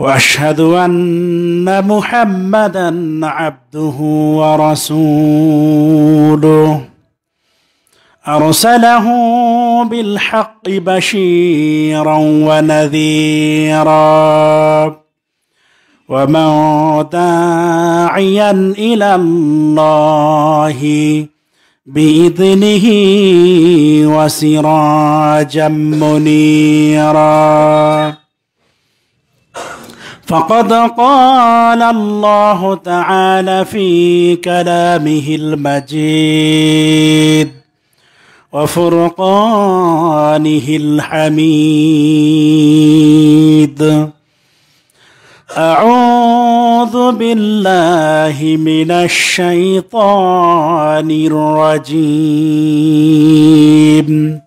واشهد ان محمدا عبده ورسوله ارسله بالحق بشيرا ونذيرا ومن داعيا الى الله باذنه وسراجا منيرا فقد قال الله تعالى في كلامه المجيد وفرقانه الحميد أعوذ بالله من الشيطان الرجيم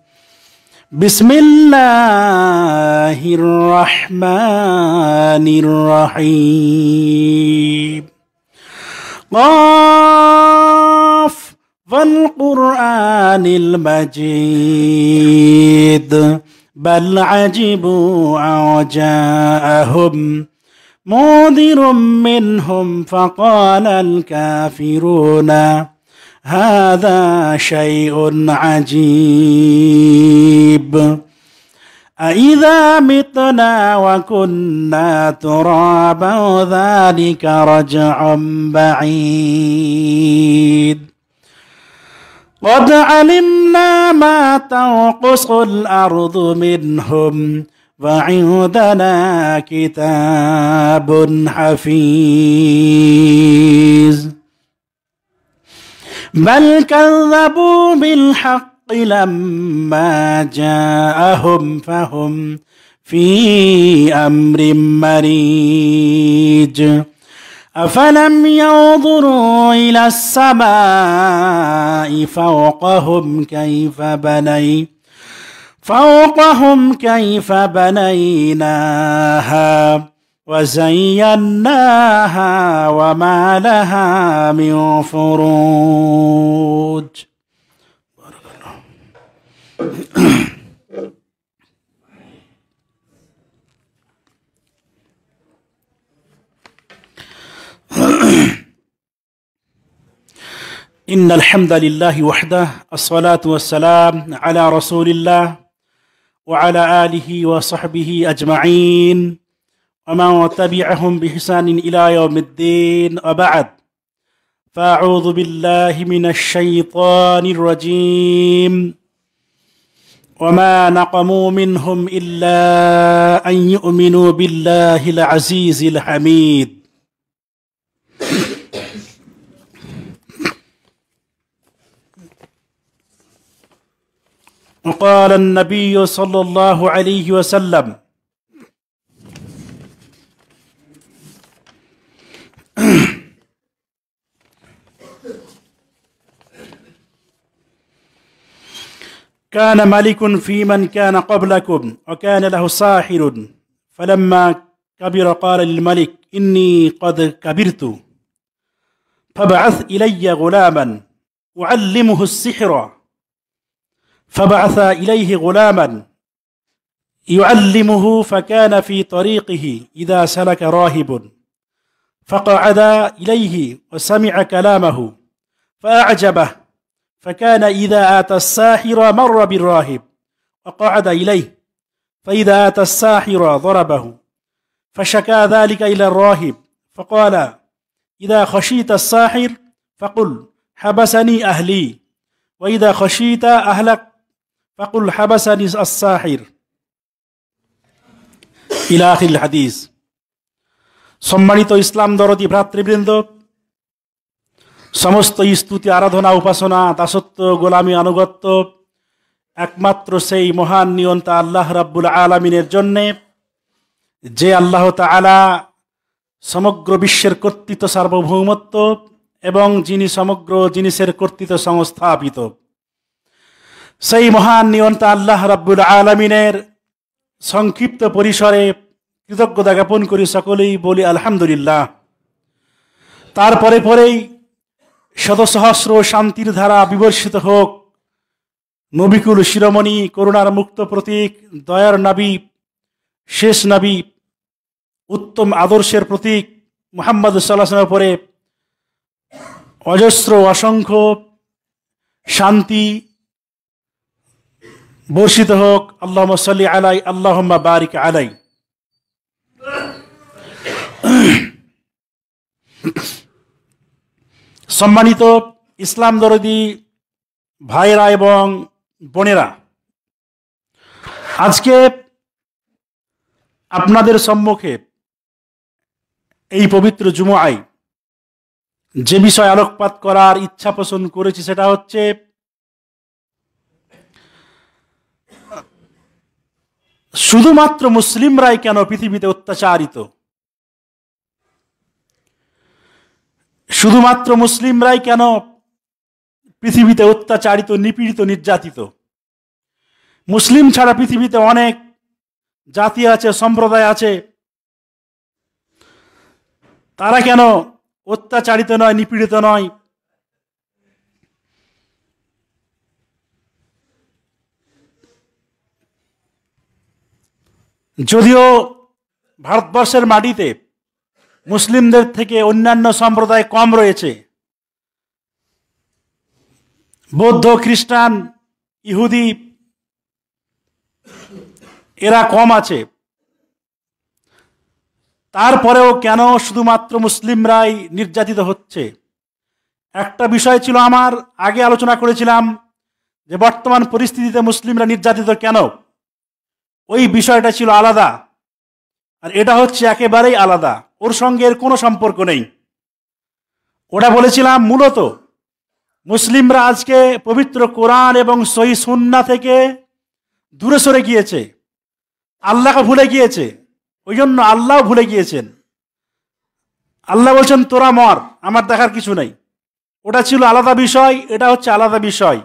بسم الله الرحمن الرحيم قاف والقرآن المجيد بل عجبوا جاءهم منذر منهم فقال الكافرون هذا شيء عجيب أإذا متنا وكنا ترابا ذلك رجع بعيد قد علمنا ما تنقص الأرض منهم وعندنا كتاب حفيظ بل كذبوا بالحق لما جاءهم فهم في امر مريج افلم ينظروا الى السماء فوقهم كيف بني فوقهم كيف بنيناها وزيناها وما لها من فروج بارك الله إن الحمد لله وحده الصلاة والسلام على رسول الله وعلى آله وصحبه أجمعين ومن تبعهم بإحسان إلى يوم الدين وبعد فأعوذ بالله من الشيطان الرجيم وما نقموا منهم إلا أن يؤمنوا بالله العزيز الحميد وقال النبي صلى الله عليه وسلم كان ملك في من كان قبلكم وكان له ساحر فلما كبر قال للملك إني قد كبرت فبعث إلي غلاما أعلمه السحر فبعث إليه غلاما يعلمه فكان في طريقه إذا سلك راهب فقعد إليه وسمع كلامه فأعجبه فكان إذا آتى الساحر مر بالراهب وقعد إليه فإذا آتى الساحر ضربه فشكى ذلك إلى الراهب فقال إذا خشيت الساحر فقل حبسني أهلي وإذا خشيت أهلك فقل حبسني الساحر إلى آخر الحديث إسلام دورتي দরদি ভ্রাতৃবৃন্দ সমস্ত স্তুতি আরাধনা উপাসনা দাসত্ব গোলামি আনুগত্য একমাত্র সেই মহান নিয়ন্তা আল্লাহ রাব্বুল আলমিনের জন্যে যে আল্লাহ তালা সমগ্র বিশ্বের কর্তৃত্ব সার্বভৌমত্ব এবং যিনি সমগ্র জিনিসের কর্তৃত্ব সংস্থাপিত সেই মহান নিয়ন্তা আল্লাহ রাব্বুল আলমিনের সংক্ষিপ্ত পরিসরে কৃতজ্ঞতা জ্ঞাপন করি সকলেই বলি আলহামদুলিল্লাহ তারপরে পরেই শতসহস্র শান্তির ধারা বিবর্ষিত হোক নবিকুল শিরোমণি করুণার মুক্ত প্রতীক দয়ার নাবি শেষ নাবি উত্তম আদর্শের প্রতীক মোহাম্মদ সাল্লাহামের পরে অজস্র অসংখ্য শান্তি বর্ষিত হোক আল্লাহ সাল্লি আলাই আল্লাহ বারিক আলাই সম্মানিত ইসলাম দরদি ভাইরা এবং বোনেরা আজকে আপনাদের সম্মুখে এই পবিত্র জুমুআই যে বিষয় আলোকপাত করার ইচ্ছা পোষণ করেছি সেটা হচ্ছে শুধুমাত্র মুসলিমরাই কেন পৃথিবীতে অত্যাচারিত শুধুমাত্র মুসলিমরাই কেন পৃথিবীতে অত্যাচারিত নিপীড়িত নির্যাতিত মুসলিম ছাড়া পৃথিবীতে অনেক জাতি আছে সম্প্রদায় আছে তারা কেন অত্যাচারিত নয় নিপীড়িত নয় যদিও ভারতবর্ষের মাটিতে মুসলিমদের থেকে অন্যান্য সম্প্রদায় কম রয়েছে বৌদ্ধ খ্রিস্টান ইহুদি এরা কম আছে তারপরেও কেন শুধুমাত্র মুসলিমরাই নির্যাতিত হচ্ছে একটা বিষয় ছিল আমার আগে আলোচনা করেছিলাম যে বর্তমান পরিস্থিতিতে মুসলিমরা নির্যাতিত কেন ওই বিষয়টা ছিল আলাদা আর এটা হচ্ছে একেবারেই আলাদা ওর সঙ্গে এর কোনো সম্পর্ক নেই ওটা বলেছিলাম মূলত মুসলিমরা আজকে পবিত্র কোরআন এবং সহি সুন্না থেকে দূরে সরে গিয়েছে আল্লাহকে ভুলে গিয়েছে ওই জন্য আল্লাহ ভুলে গিয়েছেন আল্লাহ বলছেন তোরা মর আমার দেখার কিছু নেই ওটা ছিল আলাদা বিষয় এটা হচ্ছে আলাদা বিষয়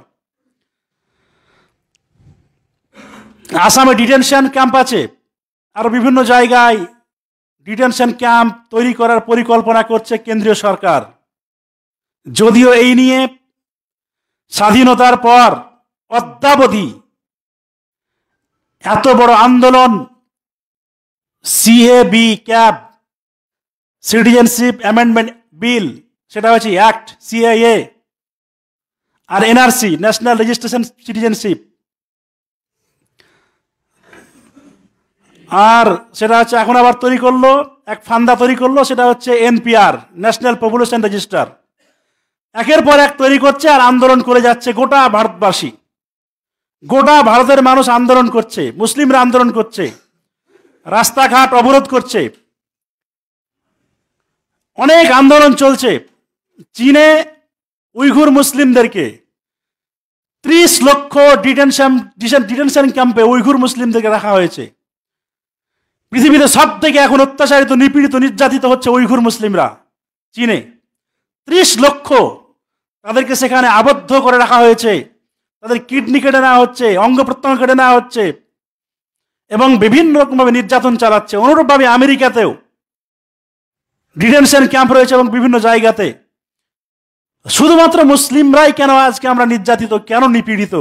আসামে ডিটেনশন ক্যাম্প আছে আর বিভিন্ন জায়গায় ডিটেনশন ক্যাম্প তৈরি করার পরিকল্পনা করছে কেন্দ্রীয় সরকার যদিও এই নিয়ে স্বাধীনতার পর অদ্যাবধি এত বড় আন্দোলন CAB CAB citizenship amendment bill সেটা হচ্ছে অ্যাক্ট সিএএ আর এনআরসি ন্যাশনাল রেজিস্ট্রেশন সিটিজেনশিপ আর সেটা হচ্ছে এখন আবার তৈরি করলো এক ফান্দা তৈরি করলো সেটা হচ্ছে এনপিআর ন্যাশনাল পপুলেশন রেজিস্টার একের পর এক তৈরি করছে আর আন্দোলন করে যাচ্ছে গোটা ভারতবাসী গোটা ভারতের মানুষ আন্দোলন করছে মুসলিমরা আন্দোলন করছে রাস্তাঘাট অবরোধ করছে অনেক আন্দোলন চলছে চীনে উইঘুর মুসলিমদেরকে ত্রিশ লক্ষ ডিটেনশন ডিটেনশন ক্যাম্পে উইঘুর মুসলিমদেরকে রাখা হয়েছে পৃথিবীতে সব থেকে এখন অত্যাচারিত নিপীড়িত নির্যাতিত হচ্ছে উইঘুর মুসলিমরা চীনে ত্রিশ লক্ষ তাদেরকে সেখানে আবদ্ধ করে রাখা হয়েছে তাদের কিডনি কেটে নেওয়া হচ্ছে অঙ্গ প্রত্যঙ্গ কেটে নেওয়া হচ্ছে এবং বিভিন্ন রকমভাবে নির্যাতন চালাচ্ছে অনুরূপভাবে আমেরিকাতেও ডিটেনশন ক্যাম্প রয়েছে এবং বিভিন্ন জায়গাতে শুধুমাত্র মুসলিমরাই কেন আজকে আমরা নির্যাতিত কেন নিপীড়িত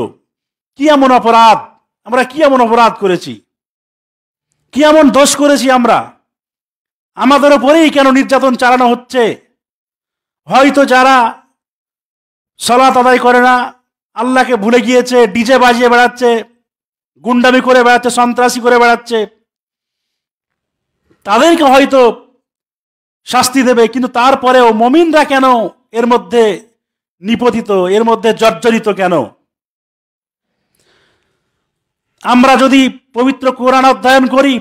কি এমন অপরাধ আমরা কি এমন অপরাধ করেছি কি এমন দোষ করেছি আমরা আমাদের ওপরেই কেন নির্যাতন চালানো হচ্ছে হয়তো যারা সলাত আদায় করে না আল্লাহকে ভুলে গিয়েছে ডিজে বাজিয়ে বেড়াচ্ছে গুন্ডামি করে বেড়াচ্ছে সন্ত্রাসী করে বেড়াচ্ছে তাদেরকে হয়তো শাস্তি দেবে কিন্তু তারপরেও মমিনরা কেন এর মধ্যে নিপতিত এর মধ্যে জর্জরিত কেন আমরা যদি পবিত্র কোরআন অধ্যয়ন করি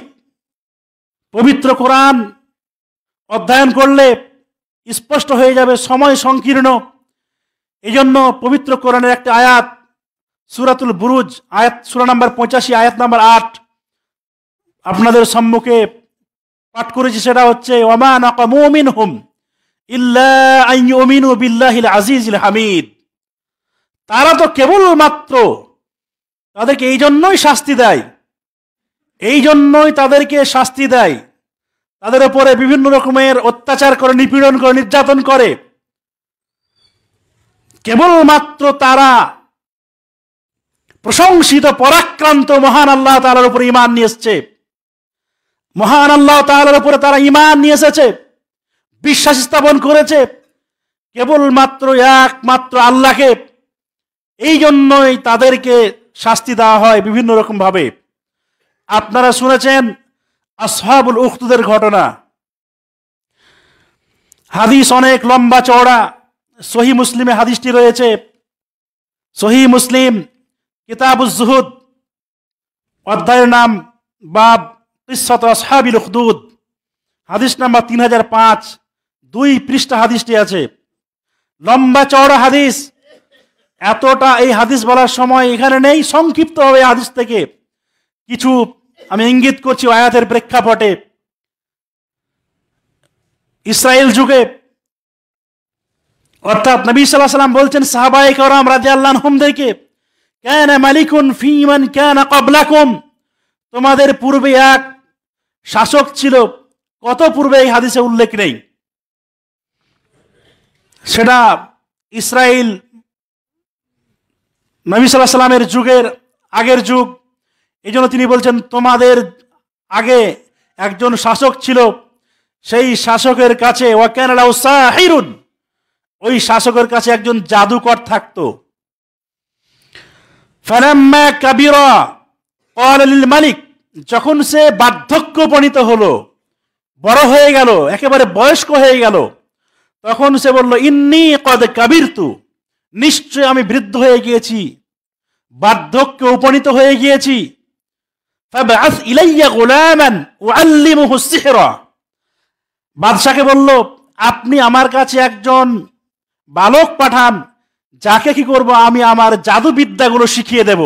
পবিত্র কোরআন অধ্যয়ন করলে স্পষ্ট হয়ে যাবে সময় সংকীর্ণ এজন্য পবিত্র কোরআনের একটা আয়াত সুরাতুল বুরুজ আয়াত সুরা নাম্বার পঁচাশি আয়াত নাম্বার আট আপনাদের সম্মুখে পাঠ করেছি সেটা হচ্ছে ওমান আকামিন হুম ইল্লা আজিজ হামিদ তারা তো কেবলমাত্র তাদেরকে এই জন্যই শাস্তি দেয় এই জন্যই তাদেরকে শাস্তি দেয় তাদের উপরে বিভিন্ন রকমের অত্যাচার করে নিপীড়ন করে নির্যাতন করে কেবলমাত্র তারা প্রশংসিত পরাক্রান্ত মহান আল্লাহ তালার উপর ইমান নিয়ে এসছে মহান আল্লাহ তালার উপরে তারা ইমান নিয়ে এসেছে বিশ্বাস স্থাপন করেছে কেবলমাত্র একমাত্র আল্লাহকে এই জন্যই তাদেরকে শাস্তি দেওয়া হয় বিভিন্ন রকমভাবে আপনারা শুনেছেন আসহাবুল উখতুদের ঘটনা হাদিস অনেক লম্বা চওড়া সহি মুসলিমে হাদিসটি রয়েছে সহি মুসলিম কিতাবুজ জুহুদ অধ্যায়ের নাম বাব ইসত আসহাবিল উখদুদ হাদিস নাম্বার তিন হাজার পাঁচ দুই পৃষ্ঠা হাদিসটি আছে লম্বা চওড়া হাদিস এতটা এই হাদিস বলার সময় এখানে নেই সংক্ষিপ্ত হবে হাদিস থেকে কিছু আমি ইঙ্গিত করছি আয়াতের প্রেক্ষাপটে ইসরায়েল যুগে অর্থাৎ নবী সাল্লাহ সাল্লাম বলছেন সাহাবাই করাম রাজা আল্লাহ হোমদেরকে কেন মালিকুন ফিমান কেন কবলাকুম তোমাদের পূর্বে এক শাসক ছিল কত পূর্বে এই হাদিসে উল্লেখ নেই সেটা ইসরায়েল নবী সাল্লাহ সাল্লামের যুগের আগের যুগ এই জন্য তিনি বলছেন তোমাদের আগে একজন শাসক ছিল সেই শাসকের কাছে ওয়াকেনালা সাহিরুন ওই শাসকের কাছে একজন জাদুকর থাকতো ফালাম্মা কাবিরা কলিল মালিক যখন সে বার্ধক্য প্রণীত হলো বড় হয়ে গেল একেবারে বয়স্ক হয়ে গেল তখন সে বলল ইন্নি কদ কাবির তু নিশ্চয় আমি বৃদ্ধ হয়ে গিয়েছি বার্ধক্যে উপনীত হয়ে গিয়েছি ইলাইয়া ওয়াল্লিম বাদশাকে বলল আপনি আমার কাছে একজন বালক পাঠান যাকে কি করব আমি আমার বিদ্যাগুলো শিখিয়ে দেব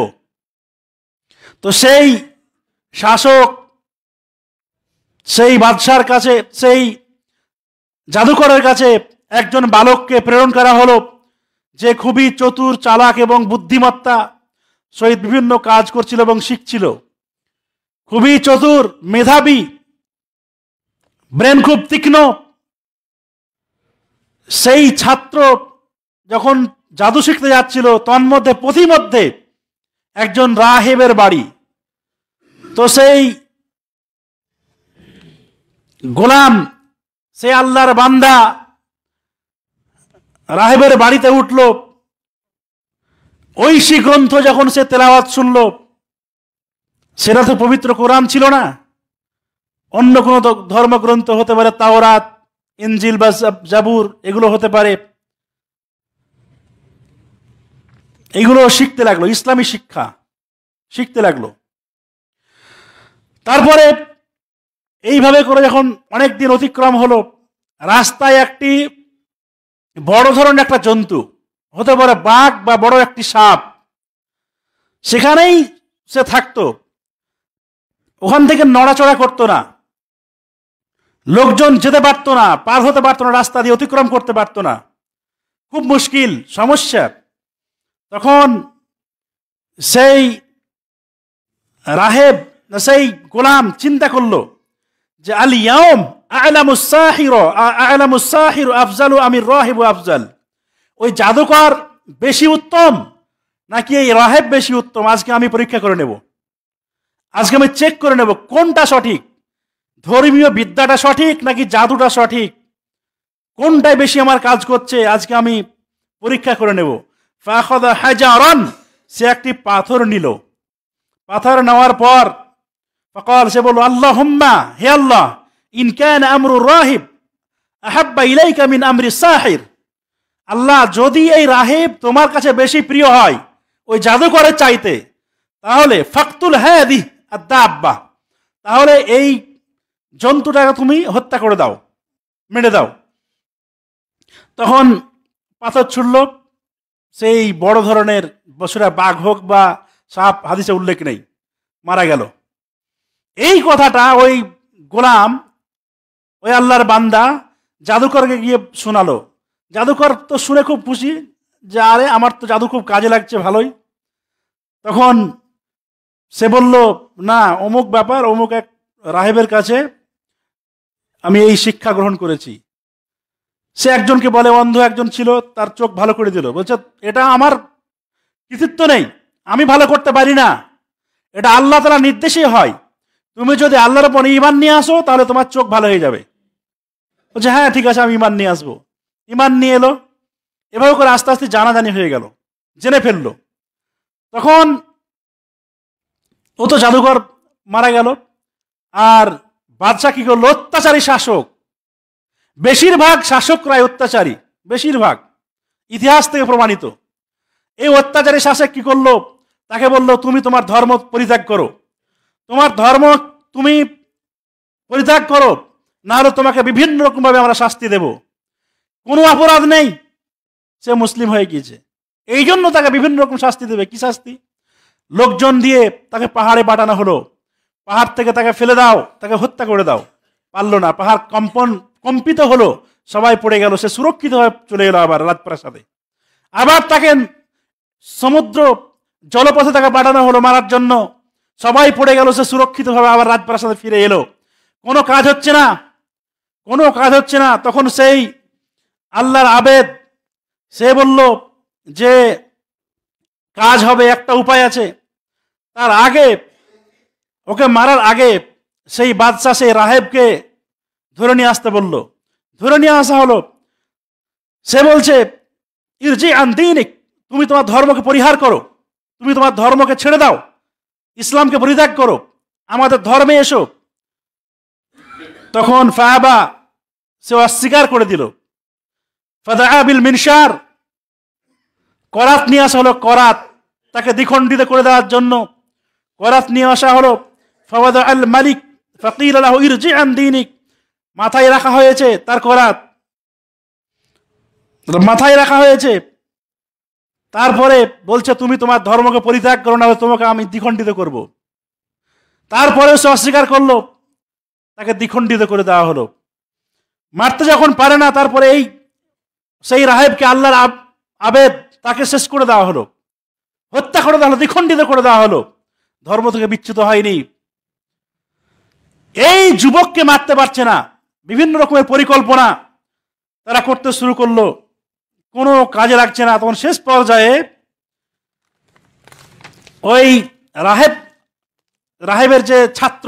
তো সেই শাসক সেই বাদশার কাছে সেই জাদুকরের কাছে একজন বালককে প্রেরণ করা হলো যে খুবই চতুর চালাক এবং বুদ্ধিমত্তা শহীদ বিভিন্ন কাজ করছিল এবং শিখছিল খুবই চতুর মেধাবী ব্রেন খুব তীক্ষ্ণ সেই ছাত্র যখন জাদু শিখতে যাচ্ছিল তন্মধ্যে মধ্যে একজন রাহেবের বাড়ি তো সেই গোলাম সে আল্লাহর বান্দা রাহেবের বাড়িতে উঠল ঐশী গ্রন্থ যখন সে তেলাওয়াত শুনল সেটা তো পবিত্র কোরআন ছিল না অন্য কোনো ধর্মগ্রন্থ হতে পারে তাওরাত ইঞ্জিল বা জাবুর এগুলো হতে পারে এগুলো শিখতে লাগলো ইসলামী শিক্ষা শিখতে লাগলো তারপরে এইভাবে করে যখন অনেক দিন অতিক্রম হলো রাস্তায় একটি বড় ধরনের একটা জন্তু হতে পারে বাঘ বা বড় একটি সাপ সেখানেই সে থাকতো ওখান থেকে নড়াচড়া করতো না লোকজন যেতে পারতো না পার হতে পারতো না রাস্তা দিয়ে অতিক্রম করতে পারতো না খুব মুশকিল সমস্যা তখন সেই রাহেব সেই গোলাম চিন্তা করলো যে আলিয়াম আলামুসাহির আলামুসাহির আফজালু আমি রাহেব আফজাল ওই জাদুকর বেশি উত্তম নাকি এই রাহেব বেশি উত্তম আজকে আমি পরীক্ষা করে নেব আজকে আমি চেক করে নেব কোনটা সঠিক ধর্মীয় বিদ্যাটা সঠিক নাকি জাদুটা সঠিক কোনটাই বেশি আমার কাজ করছে আজকে আমি পরীক্ষা করে নেব হ্যাঁ সে একটি পাথর নিল পাথর নেওয়ার পর ফকল সে বলল আল্লাহ হুম্মা হে আল্লাহ ক্যান আমরু রাহিব আহাব্বা ইলাইকা মিন আমরি সাহির আল্লাহ যদি এই রাহেব তোমার কাছে বেশি প্রিয় হয় ওই জাদুকরের চাইতে তাহলে ফাকতুল হ্যাঁ দি আদা আব্বা তাহলে এই জন্তুটাকে তুমি হত্যা করে দাও মেরে দাও তখন পাথর ছুড়ল সেই বড় ধরনের বসুরা বাঘ হোক বা সাপ হাদিসে উল্লেখ নেই মারা গেল এই কথাটা ওই গোলাম ওই আল্লাহর বান্দা জাদুকরকে গিয়ে শোনালো জাদুকর তো শুনে খুব খুশি যে আরে আমার তো জাদু খুব কাজে লাগছে ভালোই তখন সে বলল না অমুক ব্যাপার অমুক এক রাহেবের কাছে আমি এই শিক্ষা গ্রহণ করেছি সে একজনকে বলে অন্ধ একজন ছিল তার চোখ ভালো করে দিল বলছে এটা আমার কৃতিত্ব নেই আমি ভালো করতে পারি না এটা আল্লাহ তালা নির্দেশেই হয় তুমি যদি আল্লাহর উপর ইমান নিয়ে আসো তাহলে তোমার চোখ ভালো হয়ে যাবে বলছে হ্যাঁ ঠিক আছে আমি ইমান নিয়ে আসবো ইমান নিয়ে এলো এভাবে করে আস্তে আস্তে জানাজানি হয়ে গেল জেনে ফেলল তখন ও তো জাদুঘর মারা গেল আর বাদশাহ কী করলো অত্যাচারী শাসক বেশিরভাগ শাসকরাই অত্যাচারী বেশিরভাগ ইতিহাস থেকে প্রমাণিত এই অত্যাচারী শাসক কি করলো তাকে বললো তুমি তোমার ধর্ম পরিত্যাগ করো তোমার ধর্ম তুমি পরিত্যাগ করো নাহলে তোমাকে বিভিন্ন রকমভাবে আমরা শাস্তি দেবো কোনো অপরাধ নেই সে মুসলিম হয়ে গিয়েছে এই জন্য তাকে বিভিন্ন রকম শাস্তি দেবে কি শাস্তি লোকজন দিয়ে তাকে পাহাড়ে পাঠানো হলো পাহাড় থেকে তাকে ফেলে দাও তাকে হত্যা করে দাও পারলো না পাহাড় কম্পন কম্পিত হলো সবাই পড়ে গেল সে সুরক্ষিতভাবে চলে এলো আবার রাজপ্রাসাদে আবার তাকে সমুদ্র জলপথে তাকে পাঠানো হলো মারার জন্য সবাই পড়ে গেল সে সুরক্ষিতভাবে আবার রাজপ্রাসাদে ফিরে এলো কোনো কাজ হচ্ছে না কোনো কাজ হচ্ছে না তখন সেই আল্লাহর আবেদ সে বলল যে কাজ হবে একটা উপায় আছে তার আগে ওকে মারার আগে সেই বাদশাহ সেই রাহেবকে ধরে নিয়ে আসতে বলল ধরে নিয়ে আসা হলো সে বলছে ইরজি আন্দিনিক তুমি তোমার ধর্মকে পরিহার করো তুমি তোমার ধর্মকে ছেড়ে দাও ইসলামকে পরিত্যাগ করো আমাদের ধর্মে এসো তখন ফায়াবা সে অস্বীকার করে দিল ফাদাহাবিল মিনসার করাত নিয়ে আসা হলো করাত তাকে দ্বিখণ্ডিত করে দেওয়ার জন্য করাত নিয়ে আসা হলো ফাওয়াদা আল মালিক ফকির আল্লাহ ইরজি আন দিনিক মাথায় রাখা হয়েছে তার করাত মাথায় রাখা হয়েছে তারপরে বলছে তুমি তোমার ধর্মকে পরিত্যাগ করো না তোমাকে আমি দ্বিখণ্ডিত করব। তারপরেও সে অস্বীকার করলো তাকে দ্বিখণ্ডিত করে দেওয়া হলো মারতে যখন পারে না তারপরে এই সেই রাহেবকে আল্লাহর আবেদ তাকে শেষ করে দেওয়া হলো হত্যা করে দেওয়া হলো দ্বিখণ্ডিত করে দেওয়া হলো ধর্ম থেকে বিচ্যুত হয়নি এই যুবককে মারতে পারছে না বিভিন্ন রকমের পরিকল্পনা তারা করতে শুরু করলো কোনো কাজে লাগছে না তখন শেষ পর্যায়ে ওই রাহেব রাহেবের যে ছাত্র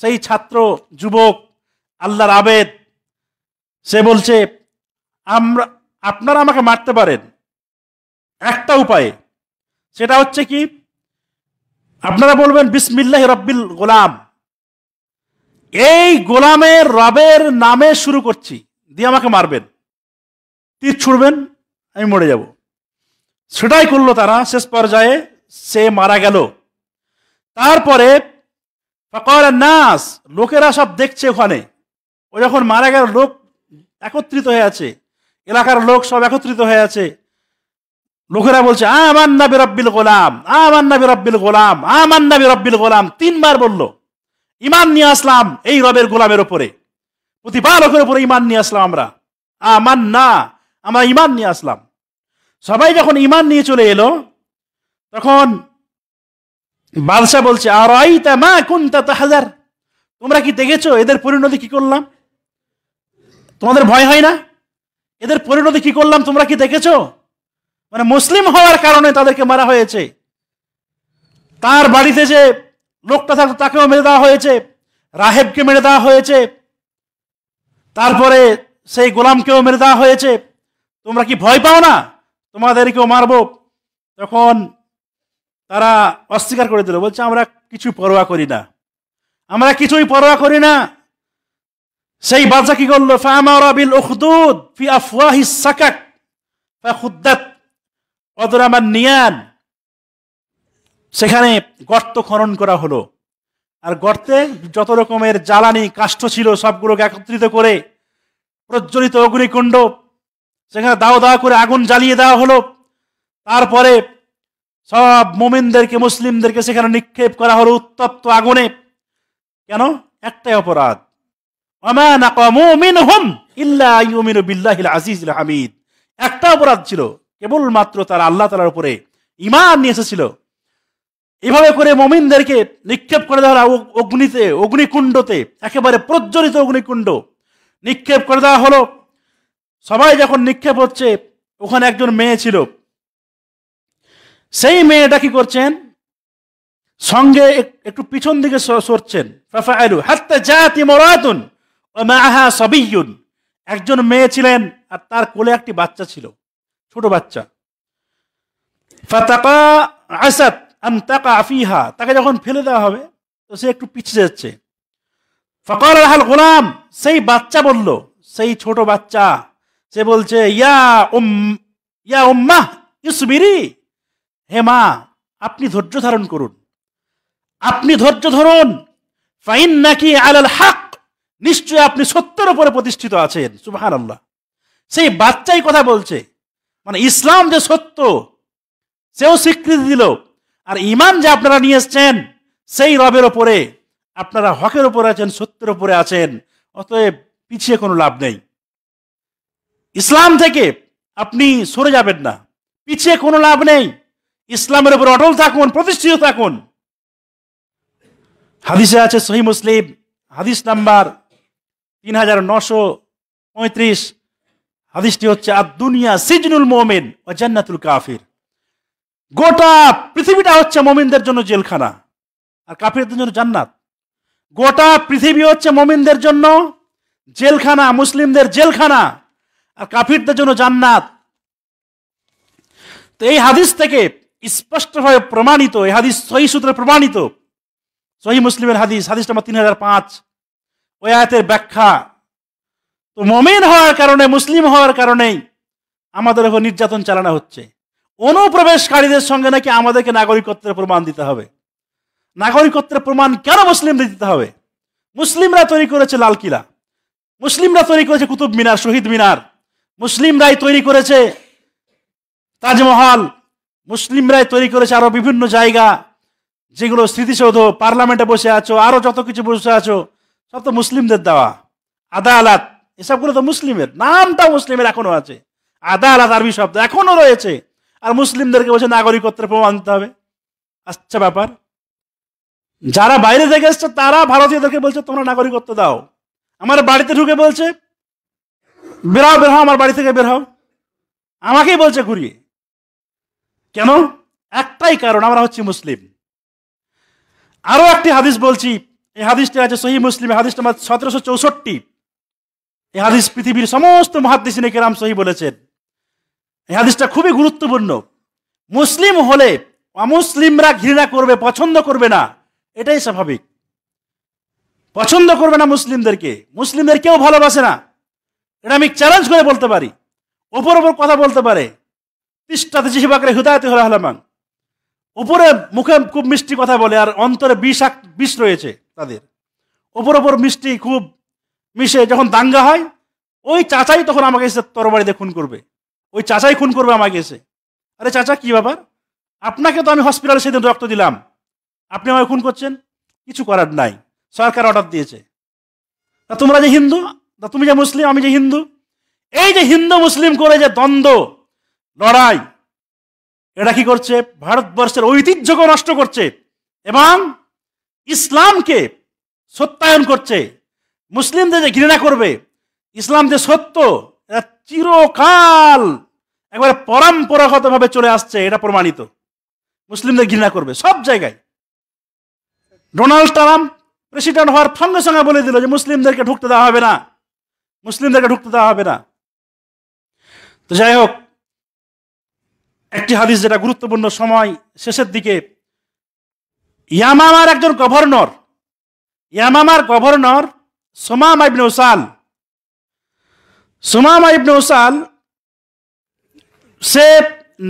সেই ছাত্র যুবক আল্লাহর আবেদ সে বলছে আমরা আপনারা আমাকে মারতে পারেন একটা উপায়ে সেটা হচ্ছে কি আপনারা বলবেন বিসমিল্লাহ রব্বিল গোলাম এই গোলামের রবের নামে শুরু করছি দিয়ে আমাকে মারবেন তীর ছুড়বেন আমি মরে যাব সেটাই করলো তারা শেষ পর্যায়ে সে মারা গেল তারপরে ফকর নাস লোকেরা সব দেখছে ওখানে ও যখন মারা গেল লোক একত্রিত হয়ে আছে এলাকার লোক সব একত্রিত হয়ে আছে লোকেরা বলছে আমার নাবি রব্বিল গোলাম আমার নাবি রব্বিল গোলাম আমার নাবি রব্বিল গোলাম তিনবার বলল ইমান নিয়ে আসলাম এই রবের গোলামের ওপরে লোকের উপরে ইমান নিয়ে আসলাম আমরা আমার না আমরা ইমান নিয়ে আসলাম সবাই যখন ইমান নিয়ে চলে এলো তখন বাদশাহ বলছে আর মা কোন হাজার তোমরা কি দেখেছো এদের পরিণতি কি করলাম তোমাদের ভয় হয় না এদের পরিণতি কি করলাম তোমরা কি দেখেছো মানে মুসলিম হওয়ার কারণে তাদেরকে মারা হয়েছে তার বাড়িতে যে লোকটা থাকতো তাকেও মেরে দেওয়া হয়েছে রাহেবকে মেরে দেওয়া হয়েছে তারপরে সেই গোলামকেও মেরে দেওয়া হয়েছে তোমরা কি ভয় পাও না তোমাদেরকেও মারব তখন তারা অস্বীকার করে দিল বলছে আমরা কিছু পরোয়া করি না আমরা কিছুই পরোয়া করি না সেই বাদশা কি করলো ফামারাবিল উখদুদ ফি আফওয়াহিস সাকাক ফাখুদ্দাত অদরামান নিয়ান সেখানে গর্ত খনন করা হলো আর গর্তে যত রকমের জ্বালানি কাষ্ঠ ছিল সবগুলোকে একত্রিত করে প্রজ্বলিত অগ্নিকুণ্ড সেখানে দাও দাও করে আগুন জ্বালিয়ে দেওয়া হলো তারপরে সব মোমিনদেরকে মুসলিমদেরকে সেখানে নিক্ষেপ করা হলো উত্তপ্ত আগুনে কেন একটাই অপরাধ হামিদ একটা অপরাধ ছিল কেবলমাত্র তারা আল্লাহ তালার উপরে ইমান নিয়ে এসেছিল এভাবে করে মমিনদেরকে নিক্ষেপ করে দেওয়া অগ্নিতে অগ্নিকুণ্ডতে একেবারে প্রজ্জ্বলিত অগ্নিকুণ্ড নিক্ষেপ করে দেওয়া হলো সবাই যখন নিক্ষেপ হচ্ছে ওখানে একজন মেয়ে ছিল সেই মেয়েটা কি করছেন সঙ্গে একটু পিছন দিকে সরছেন হাত্তা জাতি মরাতুন মাহা সবিউন একজন মেয়ে ছিলেন আর তার কোলে একটি বাচ্চা ছিল ছোট বাচ্চা ফাতাকা আসাদ আন্তাকা আফিহা তাকে যখন ফেলে দেওয়া হবে তো সে একটু পিছিয়ে যাচ্ছে ফকর আহাল গোলাম সেই বাচ্চা বলল সেই ছোট বাচ্চা সে বলছে ইয়া উম ইয়া উম্মা ইসবিরি হে মা আপনি ধৈর্য ধারণ করুন আপনি ধৈর্য ধরুন ফাইন নাকি আলাল হাক নিশ্চয় আপনি সত্যের উপরে প্রতিষ্ঠিত আছেন সুবাহান আল্লাহ সেই বাচ্চাই কথা বলছে মানে ইসলাম যে সত্য সেও স্বীকৃতি দিল আর ইমান যে আপনারা নিয়ে এসছেন সেই রবের ওপরে আপনারা হকের ওপরে আছেন সত্যের ওপরে আছেন অতএব পিছিয়ে কোনো লাভ নেই ইসলাম থেকে আপনি সরে যাবেন না পিছিয়ে কোনো লাভ নেই ইসলামের উপর অটল থাকুন প্রতিষ্ঠিত থাকুন হাদিসে আছে সহি মুসলিম হাদিস নাম্বার তিন হাজার নশো পঁয়ত্রিশ হাদিসটি হচ্ছে আর দুনিয়া সিজনুল মোমেন ও জান্নাতুল কাফির গোটা পৃথিবীটা হচ্ছে মোমিনদের জন্য জেলখানা আর কাফিরদের জন্য জান্নাত গোটা পৃথিবী হচ্ছে মোমিনদের জন্য জেলখানা মুসলিমদের জেলখানা আর কাফিরদের জন্য জান্নাত তো এই হাদিস থেকে স্পষ্টভাবে প্রমাণিত এই হাদিস সহি সূত্রে প্রমাণিত সহি মুসলিমের হাদিস হাদিস নম্বর তিন হাজার পাঁচ ওই আয়াতের ব্যাখ্যা তো মমিন হওয়ার কারণে মুসলিম হওয়ার কারণেই আমাদের উপর নির্যাতন চালানো হচ্ছে অনুপ্রবেশকারীদের সঙ্গে নাকি আমাদেরকে নাগরিকত্বের প্রমাণ দিতে হবে নাগরিকত্বের প্রমাণ কেন মুসলিমদের দিতে হবে মুসলিমরা তৈরি করেছে লালকিলা মুসলিমরা তৈরি করেছে কুতুব মিনার শহীদ মিনার মুসলিমরাই তৈরি করেছে তাজমহল মুসলিমরাই তৈরি করেছে আরও বিভিন্ন জায়গা যেগুলো স্মৃতিসৌধ পার্লামেন্টে বসে আছো আরও যত কিছু বসে আছো সব তো মুসলিমদের দেওয়া আদালত এসবগুলো তো মুসলিমের নামটা মুসলিমের এখনো আছে আদালত আরবি শব্দ এখনো রয়েছে আর মুসলিমদেরকে বলছে নাগরিকত্বের প্রমাণ দিতে হবে আচ্ছা ব্যাপার যারা বাইরে থেকে এসছে তারা ভারতীয়দেরকে বলছে তোমরা নাগরিকত্ব দাও আমার বাড়িতে ঢুকে বলছে বের হও বের হও আমার বাড়ি থেকে বের হও আমাকেই বলছে ঘুরিয়ে কেন একটাই কারণ আমরা হচ্ছি মুসলিম আরও একটি হাদিস বলছি এই হাদিসটি আছে সহি মুসলিম হাদিস নাম্বার সতেরোশো চৌষট্টি এই হাদিস পৃথিবীর সমস্ত মহাদিস কেরাম সহি বলেছেন এই হাদিসটা খুবই গুরুত্বপূর্ণ মুসলিম হলে অমুসলিমরা ঘৃণা করবে পছন্দ করবে না এটাই স্বাভাবিক পছন্দ করবে না মুসলিমদেরকে মুসলিমদের কেউ ভালোবাসে না এটা আমি চ্যালেঞ্জ করে বলতে পারি ওপর ওপর কথা বলতে পারে তিষ্ঠাতে হৃদায়তে হলে হলামান উপরে মুখে খুব মিষ্টি কথা বলে আর অন্তরে বিষাক্ত বিষ রয়েছে তাদের ওপর ওপর মিষ্টি খুব মিশে যখন দাঙ্গা হয় ওই চাচাই তখন আমাকে এসে তরবারিতে খুন করবে ওই চাচাই খুন করবে আমাকে এসে আরে চাচা কী ব্যাপার আপনাকে তো আমি হসপিটালে সেদিন রক্ত দিলাম আপনি আমাকে খুন করছেন কিছু করার নাই সরকার অর্ডার দিয়েছে তা তোমরা যে হিন্দু তা তুমি যে মুসলিম আমি যে হিন্দু এই যে হিন্দু মুসলিম করে যে দ্বন্দ্ব লড়াই এটা কি করছে ভারতবর্ষের ঐতিহ্যকে নষ্ট করছে এবং ইসলামকে সত্যায়ন করছে মুসলিমদের যে ঘৃণা করবে ইসলাম যে সত্য এটা চিরকাল একবারে পরম্পরাগতভাবে চলে আসছে এটা প্রমাণিত মুসলিমদের ঘৃণা করবে সব জায়গায় ডোনাল্ড ট্রাম্প প্রেসিডেন্ট হওয়ার সঙ্গে সঙ্গে বলে দিল যে মুসলিমদেরকে ঢুকতে দেওয়া হবে না মুসলিমদেরকে ঢুকতে দেওয়া হবে না তো যাই হোক একটি হাদিস যেটা গুরুত্বপূর্ণ সময় শেষের দিকে ইয়ামামার একজন গভর্নর ইয়ামামার গভর্নর সোমাম ইবনে সোমাম ইবনে সে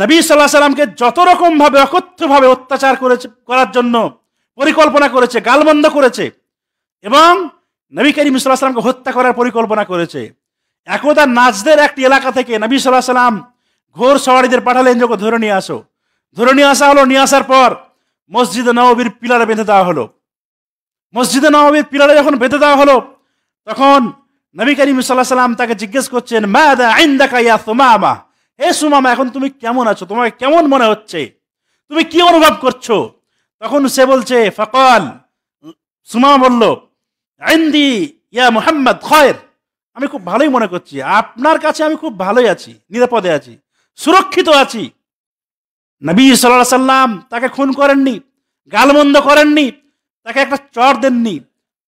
নবী সাল্লাহ সাল্লামকে যত রকমভাবে অকথ্যভাবে অত্যাচার করেছে করার জন্য পরিকল্পনা করেছে গালবন্ধ করেছে এবং নবী করিম সাল্লাহ সাল্লামকে হত্যা করার পরিকল্পনা করেছে একদা নাজদের একটি এলাকা থেকে নবী সাল্লাহ সাল্লাম ঘোর সওয়ারিদের পাঠালেন যোগ ধরে নিয়ে আসো ধরে নিয়ে আসা হলো নিয়ে আসার পর মসজিদে নবীর পিলারে বেঁধে দেওয়া হলো মসজিদে নবীর পিলারে যখন বেঁধে দেওয়া হলো তখন নবী করিম সাল্লাহ সাল্লাম তাকে জিজ্ঞেস করছেন মা দা আইন দেখা ইয়া সুমামা হে সুমামা এখন তুমি কেমন আছো তোমাকে কেমন মনে হচ্ছে তুমি কি অনুভব করছো তখন সে বলছে ফকল সুমা বলল আইন্দি ইয়া মোহাম্মদ খয়ের আমি খুব ভালোই মনে করছি আপনার কাছে আমি খুব ভালোই আছি নিরাপদে আছি সুরক্ষিত আছি নবী সাল্লাহ সাল্লাম তাকে খুন করেননি গালমন্দ করেননি তাকে একটা চর দেননি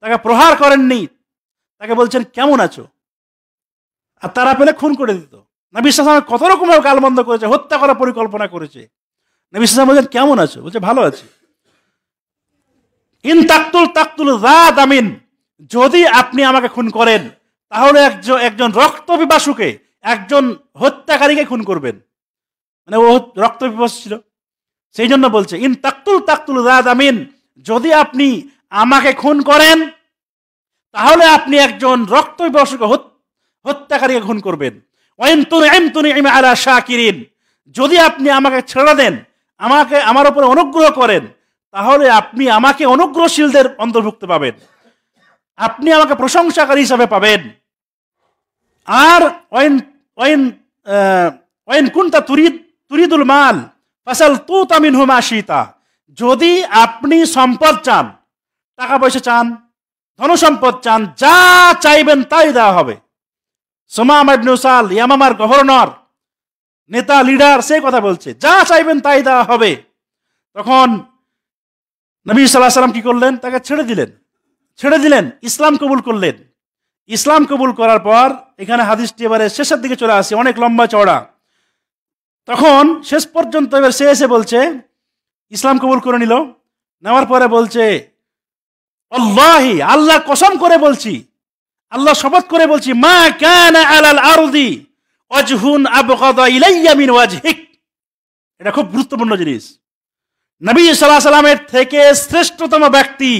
তাকে প্রহার করেননি তাকে বলছেন কেমন আছো আর তারা পেলে খুন করে দিত নবী সালাম কত রকমের গালমন্দ করেছে হত্যা করার পরিকল্পনা করেছে নবী সালাম বলছেন কেমন আছো বলছে ভালো আছি ইন তাকতুল তাকতুল রাত আমিন যদি আপনি আমাকে খুন করেন তাহলে একজন একজন রক্ত বিবাসুকে একজন হত্যাকারীকে খুন করবেন মানে ও রক্ত পিপাস ছিল সেই জন্য বলছে ইন তাক্তুল তাকতুল রাজ আমিন যদি আপনি আমাকে খুন করেন তাহলে আপনি একজন রক্ত হত্যাকারীকে খুন করবেন ওয়াইন তুন এম তুন ইম আলা শাকিরিন যদি আপনি আমাকে ছেড়ে দেন আমাকে আমার উপরে অনুগ্রহ করেন তাহলে আপনি আমাকে অনুগ্রহশীলদের অন্তর্ভুক্ত পাবেন আপনি আমাকে প্রশংসাকারী হিসাবে পাবেন আর ওয়েন ওয়েন ওয়েন কোনটা তুরিদ তুরিদুল মাল ফসল তু তামিন হুমা সীতা যদি আপনি সম্পদ চান টাকা পয়সা চান ধনসম্পদ চান যা চাইবেন তাই দেওয়া হবে সোমা মাদনুসাল ইয়ামামার গভর্নর নেতা লিডার সেই কথা বলছে যা চাইবেন তাই দেওয়া হবে তখন নবী সাল্লাহ সাল্লাম কি করলেন তাকে ছেড়ে দিলেন ছেড়ে দিলেন ইসলাম কবুল করলেন ইসলাম কবুল করার পর এখানে হাদিসটি এবারে শেষের দিকে চলে আসে অনেক লম্বা চওড়া তখন শেষ পর্যন্ত এবার সে এসে বলছে ইসলাম কবুল করে নিল নেওয়ার পরে বলছে আল্লাহি আল্লাহ কসম করে বলছি আল্লাহ শপথ করে বলছি মা কানা আলাল আরদি অজহুন আবকাদা ইলাইয়া মিন ওয়াজহিক এটা খুব গুরুত্বপূর্ণ জিনিস নবী সাল্লাহ সাল্লামের থেকে শ্রেষ্ঠতম ব্যক্তি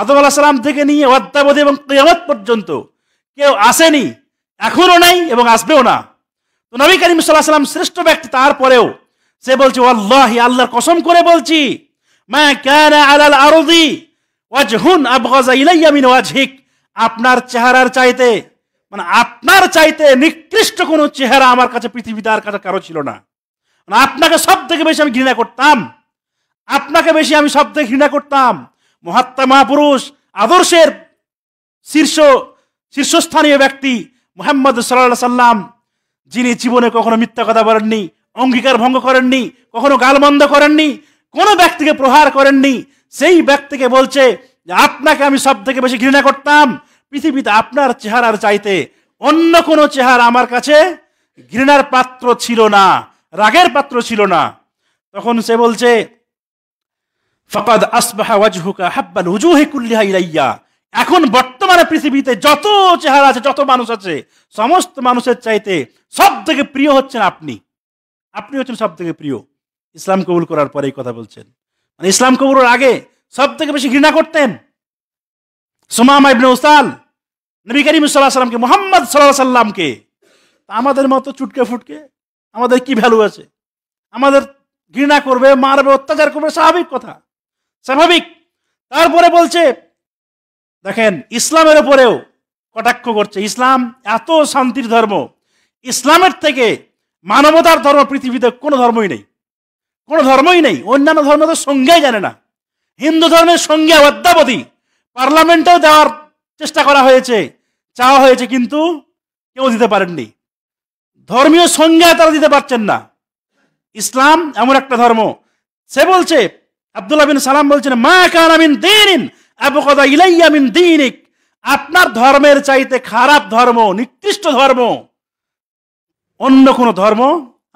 আদম আল্লাহ সাল্লাম থেকে নিয়ে অদ্যাবধি এবং কেয়ামত পর্যন্ত কেউ আসেনি এখনও নাই এবং আসবেও না তো নবী করিম সাল্লাহ সাল্লাম শ্রেষ্ঠ ব্যক্তি তারপরেও সে বলছে আল্লাহ আল্লাহর কসম করে বলছি মা কানা আলাল আরদি ওয়াজহুন আবগাজা ইলাইয়া মিন ওয়াজহিক আপনার চেহারার চাইতে মানে আপনার চাইতে নিকৃষ্ট কোনো চেহারা আমার কাছে পৃথিবীতে আর কাছে কারো ছিল না মানে আপনাকে সব থেকে বেশি আমি ঘৃণা করতাম আপনাকে বেশি আমি সব থেকে ঘৃণা করতাম মহাত্মা মহাপুরুষ আদর্শের শীর্ষ শীর্ষস্থানীয় ব্যক্তি মোহাম্মদ সাল্লাহ সাল্লাম যিনি জীবনে কখনো মিথ্যা কথা বলেননি অঙ্গীকার ভঙ্গ করেননি কখনো গালবন্ধ করেননি কোনো ব্যক্তিকে প্রহার করেননি সেই ব্যক্তিকে বলছে আপনাকে আমি সব থেকে বেশি ঘৃণা করতাম পৃথিবীতে আপনার চেহারার চাইতে অন্য কোনো চেহারা আমার কাছে ঘৃণার পাত্র ছিল না রাগের পাত্র ছিল না তখন সে বলছে ফকাদ আসবাহা ওয়াজহুকা হাব্বাল হুজুহে কুল্লিহা ইলাইয়া এখন বর্তমান মানে পৃথিবীতে যত চেহারা আছে যত মানুষ আছে সমস্ত মানুষের চাইতে সব থেকে প্রিয় হচ্ছেন আপনি আপনি হচ্ছেন সব থেকে প্রিয় ইসলাম কবুল করার পরে এই কথা বলছেন মানে ইসলাম কবুলের আগে সব থেকে বেশি ঘৃণা করতেন সুমামা ইবনে উসাল নবী করিম সাল্লাহ সাল্লামকে মোহাম্মদ সাল্লাহ সাল্লামকে আমাদের মতো চুটকে ফুটকে আমাদের কি ভ্যালু আছে আমাদের ঘৃণা করবে মারবে অত্যাচার করবে স্বাভাবিক কথা স্বাভাবিক তারপরে বলছে দেখেন ইসলামের উপরেও কটাক্ষ করছে ইসলাম এত শান্তির ধর্ম ইসলামের থেকে মানবতার ধর্ম পৃথিবীতে কোনো ধর্মই নেই কোনো ধর্মই নেই অন্যান্য ধর্ম তো সংজ্ঞাই জানে না হিন্দু ধর্মের সংজ্ঞা অদ্যাবধি পার্লামেন্টেও দেওয়ার চেষ্টা করা হয়েছে চাওয়া হয়েছে কিন্তু কেউ দিতে পারেননি ধর্মীয় সংজ্ঞা তারা দিতে পারছেন না ইসলাম এমন একটা ধর্ম সে বলছে আবদুল্লাহ বিন সালাম বলছেন মা কান আমিন দিন ইলাইয়ামিন দিনিক আপনার ধর্মের চাইতে খারাপ ধর্ম নিকৃষ্ট ধর্ম অন্য কোনো ধর্ম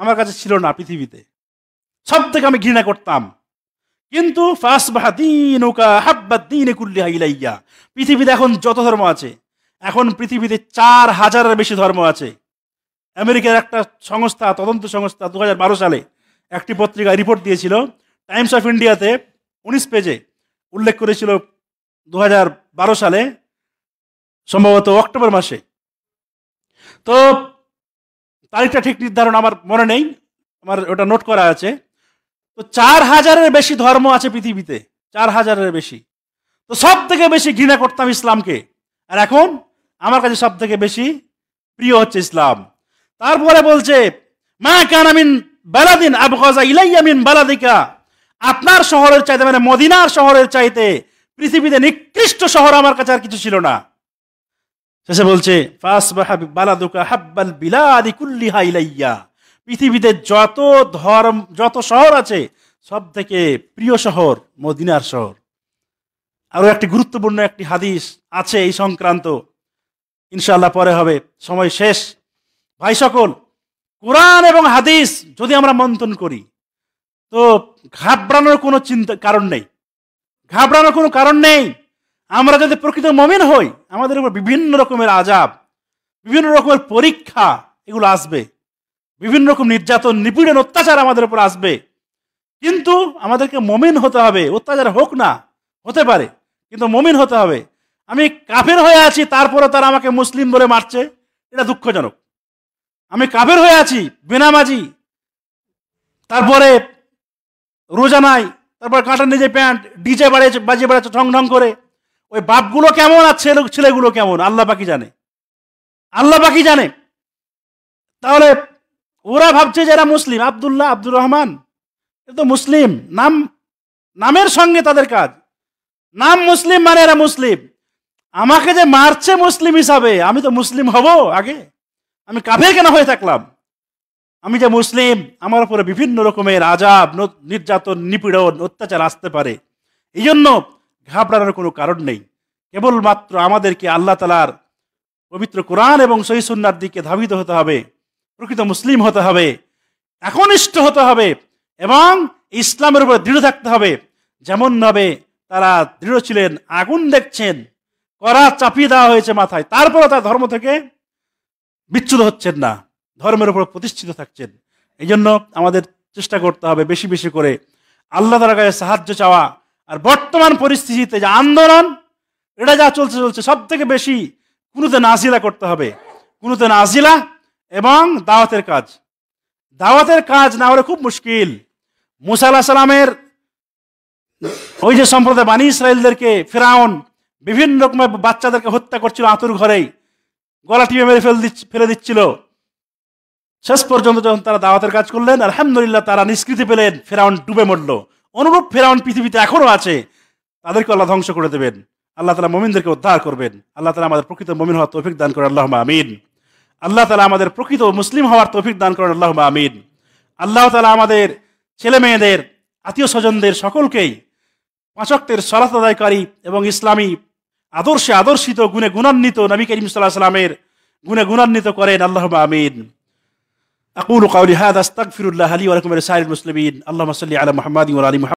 আমার কাছে ছিল না পৃথিবীতে সব থেকে আমি ঘৃণা করতাম কিন্তু ইলাইয়া পৃথিবীতে এখন যত ধর্ম আছে এখন পৃথিবীতে চার হাজারের বেশি ধর্ম আছে আমেরিকার একটা সংস্থা তদন্ত সংস্থা দু হাজার সালে একটি পত্রিকায় রিপোর্ট দিয়েছিল টাইমস অফ ইন্ডিয়াতে উনিশ পেজে উল্লেখ করেছিল দু সালে সম্ভবত অক্টোবর মাসে তো তারিখটা ঠিক নির্ধারণ আমার মনে নেই আমার ওটা নোট করা আছে তো চার হাজারের বেশি ধর্ম আছে পৃথিবীতে চার হাজারের বেশি তো সব থেকে বেশি ঘৃণা করতাম ইসলামকে আর এখন আমার কাছে সব থেকে বেশি প্রিয় হচ্ছে ইসলাম তারপরে বলছে মা কানামিন বালাদিন আবগজা ইলাইয়ামিন বালাদিকা আপনার শহরের চাইতে মানে মদিনার শহরের চাইতে পৃথিবীতে নিকৃষ্ট শহর আমার কাছে আর কিছু ছিল না শেষে বলছে পৃথিবীতে যত ধর্ম যত শহর আছে সব থেকে প্রিয় শহর মদিনার শহর আরও একটি গুরুত্বপূর্ণ একটি হাদিস আছে এই সংক্রান্ত ইনশাল্লাহ পরে হবে সময় শেষ ভাই সকল কোরআন এবং হাদিস যদি আমরা মন্থন করি তো ঘাবড়ানোর কোনো চিন্তা কারণ নেই ঘাবড়ানোর কোনো কারণ নেই আমরা যদি প্রকৃত মমিন হই আমাদের উপর বিভিন্ন রকমের আজাব বিভিন্ন রকমের পরীক্ষা এগুলো আসবে বিভিন্ন রকম নির্যাতন নিপীড়ন অত্যাচার আমাদের উপর আসবে কিন্তু আমাদেরকে মমিন হতে হবে অত্যাচার হোক না হতে পারে কিন্তু মমিন হতে হবে আমি কাফের হয়ে আছি তারপরে তারা আমাকে মুসলিম বলে মারছে এটা দুঃখজনক আমি কাফের হয়ে আছি বেনামাজি তারপরে রোজা নাই তারপর কাঁটা নিজে প্যান্ট ডিজে বাড়িয়েছে বাজিয়ে বেড়াচ্ছে ঢং ঢং করে ওই বাপগুলো কেমন আর ছেলে ছেলেগুলো কেমন আল্লাহ পাকি জানে আল্লাহ পাকি জানে তাহলে ওরা ভাবছে যে এরা মুসলিম আবদুল্লাহ আব্দুর রহমান তো মুসলিম নাম নামের সঙ্গে তাদের কাজ নাম মুসলিম মানে এরা মুসলিম আমাকে যে মারছে মুসলিম হিসাবে আমি তো মুসলিম হব আগে আমি কাফের কেন হয়ে থাকলাম আমি যে মুসলিম আমার উপরে বিভিন্ন রকমের আজাব নির্যাতন নিপীড়ন অত্যাচার আসতে পারে এই জন্য ঘাবড়ানোর কোনো কারণ নেই কেবলমাত্র আমাদেরকে আল্লাহ তালার পবিত্র কোরআন এবং সহিসুন্নার দিকে ধাবিত হতে হবে প্রকৃত মুসলিম হতে হবে একনিষ্ঠ হতে হবে এবং ইসলামের উপরে দৃঢ় থাকতে হবে যেমনভাবে তারা দৃঢ় ছিলেন আগুন দেখছেন করা চাপিয়ে দেওয়া হয়েছে মাথায় তারপরে তার ধর্ম থেকে বিচ্ছুত হচ্ছেন না ধর্মের উপর প্রতিষ্ঠিত থাকছেন এই জন্য আমাদের চেষ্টা করতে হবে বেশি বেশি করে আল্লাহ তার কাছে সাহায্য চাওয়া আর বর্তমান পরিস্থিতিতে যে আন্দোলন এটা যা চলছে চলছে সব থেকে বেশি কোনোতে নাজিলা করতে হবে কোনোতে নাজিলা এবং দাওয়াতের কাজ দাওয়াতের কাজ না হলে খুব মুশকিল মুসা সালামের ওই যে সম্প্রদায় বানী ইসরায়েলদেরকে ফেরাউন বিভিন্ন রকমের বাচ্চাদেরকে হত্যা করছিল আঁতুর ঘরেই গলা টিপে মেরে ফেল ফেলে দিচ্ছিল শেষ পর্যন্ত যখন তারা দাওয়াতের কাজ করলেন আলহামদুলিল্লাহ তারা নিষ্কৃতি পেলেন ফেরাউন ডুবে মরল অনুরূপ ফেরাউন পৃথিবীতে এখনও আছে তাদেরকে আল্লাহ ধ্বংস করে দেবেন আল্লাহ তালা মমিনদেরকে উদ্ধার করবেন আল্লাহ তালা আমাদের প্রকৃত মমিন হওয়ার তৌফিক দান করেন আল্লাহ আমিন আল্লাহ তালা আমাদের প্রকৃত মুসলিম হওয়ার তৌফিক দান করেন আল্লাহ আমিন আল্লাহ তালা আমাদের ছেলে মেয়েদের আত্মীয় স্বজনদের সকলকেই পাঁচক্তের সরাত আদায়কারী এবং ইসলামী আদর্শে আদর্শিত গুণে গুণান্বিত নবী করিম সাল্লাহ সাল্লামের গুণে গুণান্বিত করেন আল্লাহ আমিন أقول قولي هذا استغفر الله لي ولكم ولسائر المسلمين اللهم صل على محمد وعلى آل محمد